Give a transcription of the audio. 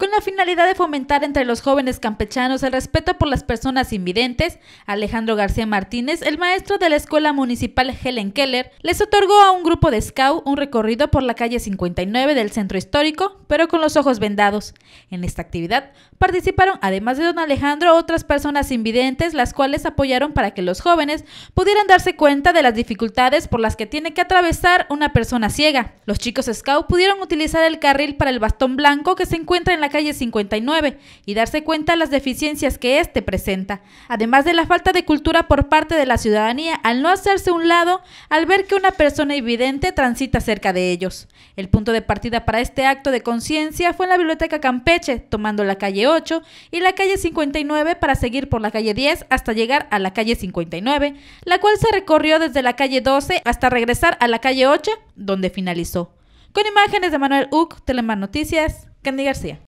con la finalidad de fomentar entre los jóvenes campechanos el respeto por las personas invidentes, Alejandro García Martínez, el maestro de la Escuela Municipal Helen Keller, les otorgó a un grupo de scout un recorrido por la calle 59 del centro histórico, pero con los ojos vendados. En esta actividad participaron, además de don Alejandro, otras personas invidentes, las cuales apoyaron para que los jóvenes pudieran darse cuenta de las dificultades por las que tiene que atravesar una persona ciega. Los chicos scout pudieron utilizar el carril para el bastón blanco que se encuentra en la calle 59 y darse cuenta de las deficiencias que éste presenta, además de la falta de cultura por parte de la ciudadanía al no hacerse un lado al ver que una persona evidente transita cerca de ellos. El punto de partida para este acto de conciencia fue en la Biblioteca Campeche, tomando la calle 8 y la calle 59 para seguir por la calle 10 hasta llegar a la calle 59, la cual se recorrió desde la calle 12 hasta regresar a la calle 8, donde finalizó. Con imágenes de Manuel Uc, Telemar Noticias, Candy García.